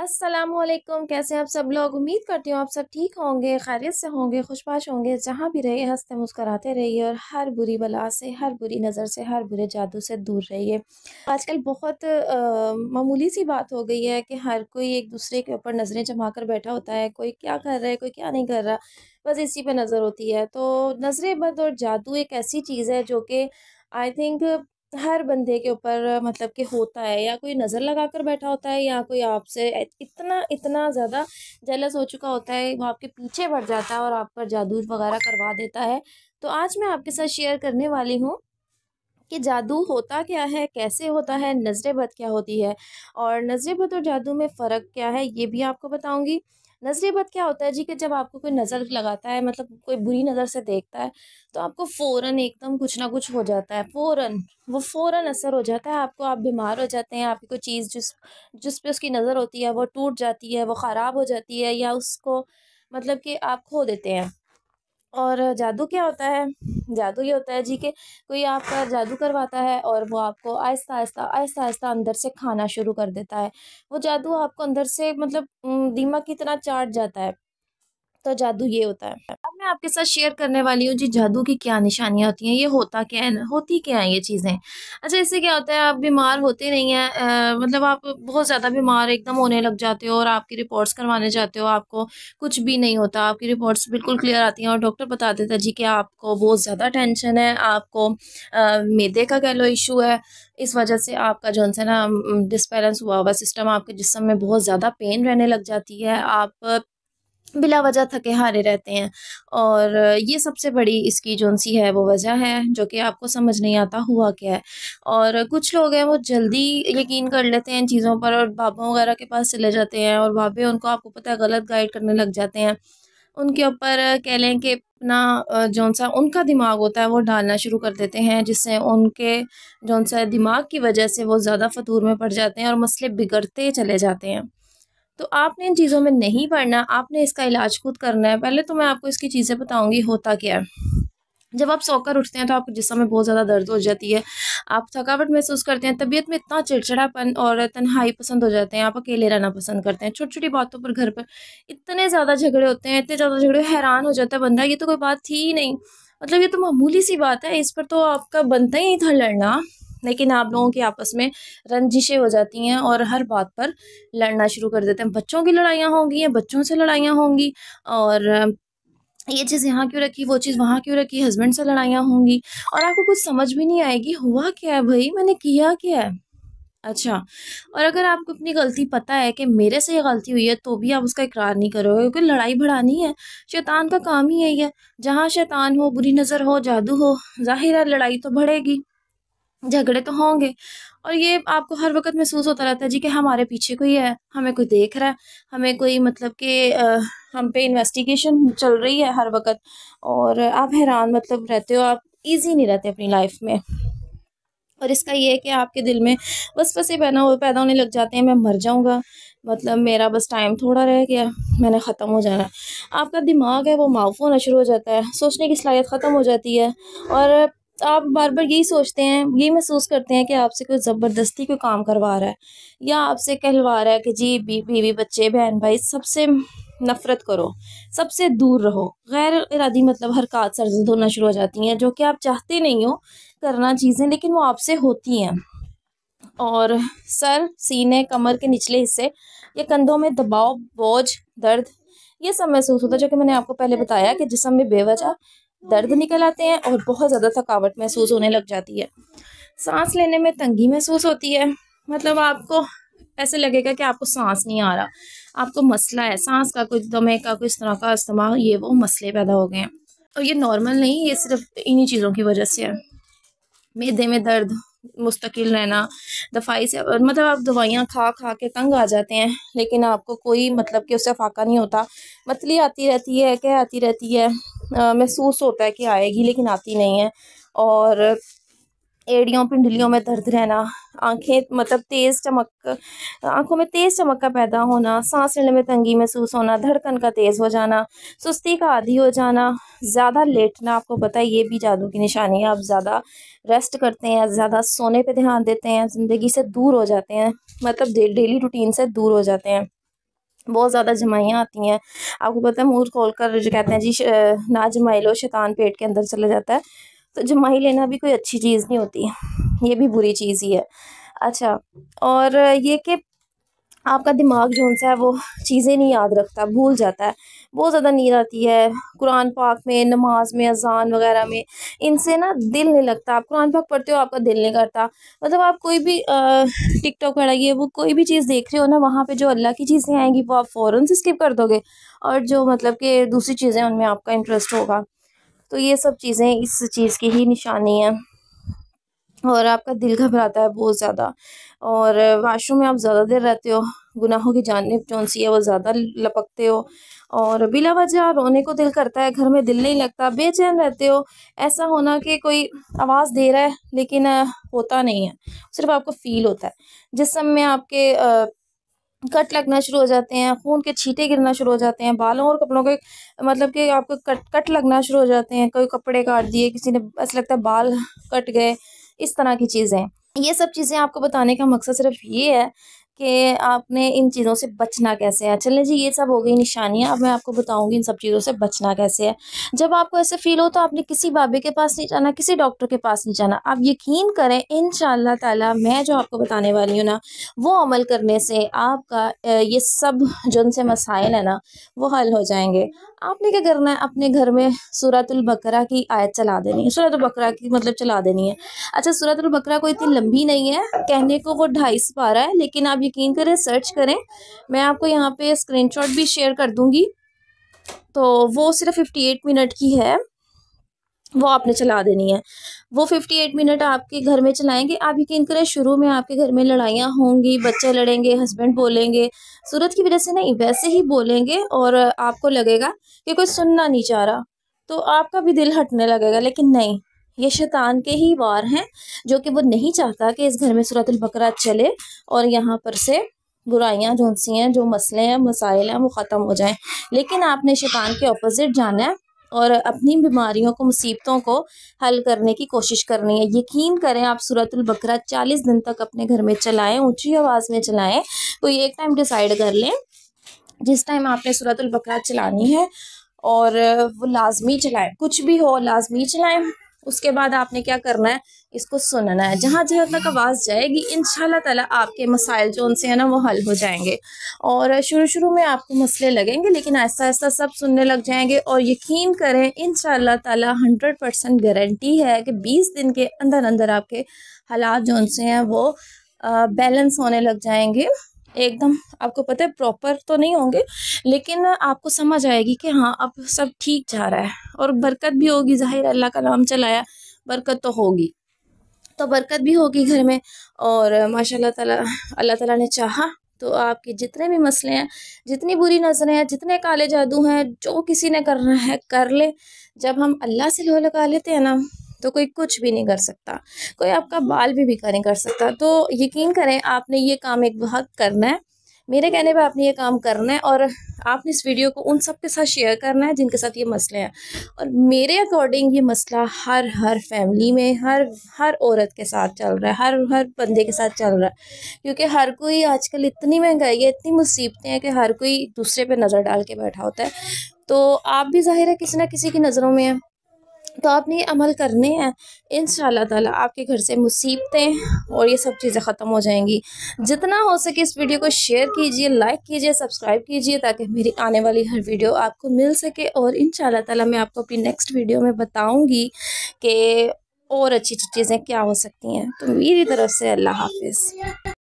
असलम कैसे हैं आप सब लोग उम्मीद करती हूँ आप सब ठीक होंगे खैरियत से होंगे खुशपाश होंगे जहाँ भी रहिए हंसते मुस्कराते रहिए और हर बुरी बला से हर बुरी नज़र से हर बुरे जादू से दूर रहिए आजकल बहुत मामूली सी बात हो गई है कि हर कोई एक दूसरे के ऊपर नज़रें जमा कर बैठा होता है कोई क्या कर रहा है कोई क्या नहीं कर रहा बस इसी पर नज़र होती है तो नज़रें बद और जादू एक ऐसी चीज़ है जो कि आई थिंक हर बंदे के ऊपर मतलब कि होता है या कोई नज़र लगा कर बैठा होता है या कोई आपसे इतना इतना ज़्यादा जेलस हो चुका होता है वो आपके पीछे बढ़ जाता है और आप पर जादू वगैरह करवा देता है तो आज मैं आपके साथ शेयर करने वाली हूँ कि जादू होता क्या है कैसे होता है नजरेबद क्या होती है और नजरेबद और जादू में फ़र्क क्या है ये भी आपको बताऊँगी नज़रेबद क्या होता है जी कि जब आपको कोई नज़र लगाता है मतलब कोई बुरी नज़र से देखता है तो आपको फ़ौर एकदम कुछ ना कुछ हो जाता है फ़ौर वो फ़ौर असर हो जाता है आपको आप बीमार हो जाते हैं आपकी कोई चीज़ जिस जिस पे उसकी नज़र होती है वो टूट जाती है वो ख़राब हो जाती है या उसको मतलब कि आप खो देते हैं और जादू क्या होता है जादू ये होता है जी कि कोई आपका जादू करवाता है और वो आपको आहिस्ता आहिस्ता आहिस्ता आहिस्ता अंदर से खाना शुरू कर देता है वो जादू आपको अंदर से मतलब दीमक की तरह चाट जाता है तो जादू ये होता है अब मैं आपके साथ शेयर करने वाली हूँ जी जादू की क्या निशानियाँ होती हैं ये होता क्या है होती क्या है ये चीज़ें अच्छा इससे क्या होता है आप बीमार होते नहीं हैं मतलब आप बहुत ज़्यादा बीमार एकदम होने लग जाते हो और आपकी रिपोर्ट्स करवाने जाते हो आपको कुछ भी नहीं होता आपकी रिपोर्ट्स बिल्कुल क्लियर आती हैं और डॉक्टर बता देता जी कि आपको बहुत ज़्यादा टेंशन है आपको मैदे का कह लो इशू है इस वजह से आपका जो है ना डिसबैलेंस हुआ हुआ सिस्टम आपके जिसम में बहुत ज़्यादा पेन रहने लग जाती है आप बिला वजह थके हारे रहते हैं और ये सबसे बड़ी इसकी जो सी है वो वजह है जो कि आपको समझ नहीं आता हुआ क्या है और कुछ लोग हैं वो जल्दी यकीन कर लेते हैं इन चीज़ों पर और बाबा वगैरह के पास चले जाते हैं और बाबे उनको आपको पता है गलत गाइड करने लग जाते हैं उनके ऊपर कह लें कि अपना जौन सा उनका दिमाग होता है वो डालना शुरू कर देते हैं जिससे उनके जौन सा दिमाग की वजह से वो ज़्यादा फतूर में पड़ जाते हैं और मसले बिगड़ते चले जाते हैं तो आपने इन चीज़ों में नहीं पढ़ना आपने इसका इलाज खुद करना है पहले तो मैं आपको इसकी चीज़ें बताऊँगी होता क्या है जब आप सोकर उठते हैं तो आपके जिसम में बहुत ज़्यादा दर्द हो जाती है आप थकावट महसूस करते हैं तबीयत में इतना चिड़चिड़ापन और तन्हाई पसंद हो जाते हैं आप अकेले रहना पसंद करते हैं छोटी छोटी बातों पर घर पर इतने ज़्यादा झगड़े होते हैं इतने ज़्यादा झगड़े हैरान हो जाता है बंदा ये तो कोई बात थी ही नहीं मतलब ये तो मामूली सी बात है इस पर तो आपका बनता ही नहीं था लड़ना लेकिन आप लोगों की आपस में रंजिशें हो जाती हैं और हर बात पर लड़ना शुरू कर देते हैं बच्चों की लड़ाइयाँ होंगी या बच्चों से लड़ाइयाँ होंगी और ये चीज़ यहाँ क्यों रखी वो चीज़ वहाँ क्यों रखी हस्बैंड से लड़ाइयाँ होंगी और आपको कुछ समझ भी नहीं आएगी हुआ क्या है भाई मैंने किया क्या है अच्छा और अगर आपको अपनी गलती पता है कि मेरे से ये गलती हुई है तो भी आप उसका इकरार नहीं करोगे क्योंकि लड़ाई बढ़ानी है शैतान का काम ही यही है जहाँ शैतान हो बुरी नज़र हो जादू हो जाहिर है लड़ाई तो बढ़ेगी झगड़े तो होंगे और ये आपको हर वक्त महसूस होता रहता है जी कि हमारे पीछे कोई है हमें कोई देख रहा है हमें कोई मतलब कि हम पे इन्वेस्टिगेशन चल रही है हर वक्त और आप हैरान मतलब रहते हो आप इजी नहीं रहते अपनी लाइफ में और इसका ये है कि आपके दिल में बस ये पैदा पैदा होने लग जाते हैं मैं मर जाऊँगा मतलब मेरा बस टाइम थोड़ा रह गया मैंने ख़त्म हो जाना आपका दिमाग है वो माफ होना शुरू हो जाता है सोचने की सलाहियत ख़त्म हो जाती है और आप बार बार यही सोचते हैं यही महसूस करते हैं कि आपसे कोई ज़बरदस्ती कोई काम करवा रहा है या आपसे कहलवा रहा है कि जी बीवी बच्चे बहन भाई सबसे नफ़रत करो सबसे दूर रहो गैर इरादी मतलब हरकत सरजद होना शुरू हो जाती हैं जो कि आप चाहते नहीं हो करना चीज़ें लेकिन वो आपसे होती हैं और सर सीने कमर के निचले हिस्से या कंधों में दबाव बोझ दर्द ये सब महसूस होता है जो कि मैंने आपको पहले बताया कि जिसम में बेवजह दर्द निकल आते हैं और बहुत ज़्यादा थकावट महसूस होने लग जाती है सांस लेने में तंगी महसूस होती है मतलब आपको ऐसे लगेगा कि आपको सांस नहीं आ रहा आपको मसला है सांस का कुछ दमे का कुछ तरह का इस्तेमाल ये वो मसले पैदा हो गए हैं और ये नॉर्मल नहीं ये सिर्फ इन्हीं चीज़ों की वजह से है मेदे में दर्द मुस्तकिल रहना दफाई से मतलब आप दवाइयाँ खा खा के तंग आ जाते हैं लेकिन आपको कोई मतलब कि उससे फाका नहीं होता मतली आती रहती है कह आती रहती है महसूस होता है कि आएगी लेकिन आती नहीं है और एड़ियों पिंडलियों में दर्द रहना आंखें मतलब तेज़ चमक आंखों में तेज़ चमक का पैदा होना सांस लेने में तंगी महसूस होना धड़कन का तेज़ हो जाना सुस्ती का आदि हो जाना ज़्यादा लेटना आपको पता है ये भी जादू की निशानी है आप ज़्यादा रेस्ट करते हैं ज़्यादा सोने पे ध्यान देते हैं ज़िंदगी से दूर हो जाते हैं मतलब डेली रूटीन से दूर हो जाते हैं बहुत ज़्यादा जमाइयाँ आती हैं आपको पता है मुंह खोल कर जो कहते हैं जी ना जमाई लो शैतान पेट के अंदर चला जाता है तो जमाई लेना भी कोई अच्छी चीज़ नहीं होती ये भी बुरी चीज़ ही है अच्छा और ये कि आपका दिमाग जो सा है वो चीज़ें नहीं याद रखता भूल जाता है बहुत ज़्यादा नींद आती है कुरान पाक में नमाज में अजान वगैरह में इनसे ना दिल नहीं लगता आप कुरान पाक पढ़ते हो आपका दिल नहीं करता मतलब आप कोई भी टिकटॉक वगैरह ये वो कोई भी चीज़ देख रहे हो ना वहाँ पे जो अल्लाह की चीज़ें आएंगी वो आप फ़ौर से स्किप कर दोगे और जो मतलब कि दूसरी चीज़ें उनमें आपका इंटरेस्ट होगा तो ये सब चीज़ें इस चीज़ की ही निशानी है और आपका दिल घबराता है बहुत ज़्यादा और वाशरूम में आप ज़्यादा देर रहते हो गुनाहों की जानब जौन सी है वो ज़्यादा लपकते हो और बिला वजह रोने को दिल करता है घर में दिल नहीं लगता बेचैन रहते हो ऐसा होना कि कोई आवाज़ दे रहा है लेकिन होता नहीं है सिर्फ आपको फील होता है समय में आपके आ, कट लगना शुरू हो जाते हैं खून के छींटे गिरना शुरू हो जाते हैं बालों और कपड़ों के मतलब कि आपको कट कट लगना शुरू हो जाते हैं कोई कपड़े काट दिए किसी ने ऐसा लगता है बाल कट गए इस तरह की चीज़ें ये सब चीज़ें आपको बताने का मकसद सिर्फ ये है कि आपने इन चीज़ों से बचना कैसे है चलें जी ये सब हो गई निशानियाँ अब मैं आपको बताऊँगी इन सब चीज़ों से बचना कैसे है जब आपको ऐसे फील हो तो आपने किसी बाबे के पास नहीं जाना किसी डॉक्टर के पास नहीं जाना आप यकीन करें इन ताला मैं जो आपको बताने वाली हूँ ना वो अमल करने से आपका ये सब जो उनसे मसाइल है ना वो हल हो जाएंगे आपने क्या करना है अपने घर में सूरतुल्बकरा की आयत चला देनी है सूरतुल्बकरा की मतलब चला देनी है अच्छा सूरतुल्बकरा कोई इतनी लंबी नहीं है कहने को वो ढाई से बारह है लेकिन आप यकीन करें सर्च करें मैं आपको यहाँ पे स्क्रीनशॉट भी शेयर कर दूंगी तो वो सिर्फ फिफ्टी एट मिनट की है वो आपने चला देनी है वो फिफ्टी एट मिनट आपके घर में चलाएंगे आप यकीन करें शुरू में आपके घर में लड़ाइयाँ होंगी बच्चे लड़ेंगे हस्बैंड बोलेंगे सूरत की वजह से नहीं वैसे ही बोलेंगे और आपको लगेगा कि कोई सुनना नहीं चाह रहा तो आपका भी दिल हटने लगेगा लेकिन नहीं ये शैतान के ही वार हैं जो कि वो नहीं चाहता कि इस घर में सूरत बकरा चले और यहाँ पर से बुराइयाँ जो हैं जो मसले हैं मसाइल हैं वो ख़त्म हो जाएं लेकिन आपने शैतान के अपोज़िट जाना है और अपनी बीमारियों को मुसीबतों को हल करने की कोशिश करनी है यकीन करें आप सूरतुल बकरा चालीस दिन तक अपने घर में चलाएं ऊँची आवाज़ में चलाएं कोई तो एक टाइम डिसाइड कर लें जिस टाइम आपने सूरतुल बकरा चलानी है और वो लाजमी चलाएं कुछ भी हो लाजमी चलाएं उसके बाद आपने क्या करना है इसको सुनना है जहाँ जहाँ तक आवाज़ जाएगी इन ताला आपके मसाइल जो उनसे है ना वो हल हो जाएंगे और शुरू शुरू में आपको मसले लगेंगे लेकिन ऐसा ऐसा सब सुनने लग जाएंगे और यकीन करें इन ताला हंड्रेड परसेंट गारंटी है कि बीस दिन के अंदर अंदर आपके हालात जो उनसे हैं वो बैलेंस होने लग जाएंगे एकदम आपको पता है प्रॉपर तो नहीं होंगे लेकिन आपको समझ आएगी कि हाँ अब सब ठीक जा रहा है और बरकत भी होगी जाहिर अल्लाह का नाम चलाया बरकत तो होगी तो बरकत भी होगी घर में और माशाल्लाह ताला अल्लाह ताला ने चाहा तो आपके जितने भी मसले हैं जितनी बुरी नज़रें हैं जितने काले जादू हैं जो किसी ने करना है कर ले जब हम अल्लाह से लो लगा लेते हैं ना तो कोई कुछ भी नहीं कर सकता कोई आपका बाल भी बिखा नहीं कर सकता तो यकीन करें आपने ये काम एक बहुत करना है मेरे कहने पर आपने ये काम करना है और आपने इस वीडियो को उन सब के साथ शेयर करना है जिनके साथ ये मसले हैं और मेरे अकॉर्डिंग ये मसला हर हर फैमिली में हर हर औरत के साथ चल रहा है हर हर बंदे के साथ चल रहा है क्योंकि हर कोई आजकल इतनी महंगाई है इतनी मुसीबतें हैं कि हर कोई दूसरे पे नज़र डाल के बैठा होता है तो आप भी ज़ाहिर है किसी ना किसी की नज़रों में है तो आपने ये अमल करने हैं इन ताला आपके घर से मुसीबतें और ये सब चीज़ें ख़त्म हो जाएंगी जितना हो सके इस वीडियो को शेयर कीजिए लाइक कीजिए सब्सक्राइब कीजिए ताकि मेरी आने वाली हर वीडियो आपको मिल सके और इन ताला मैं आपको अपनी नेक्स्ट वीडियो में बताऊँगी कि और अच्छी अच्छी चीज़ें क्या हो सकती हैं तो मेरी तरफ से अल्लाह हाफिज़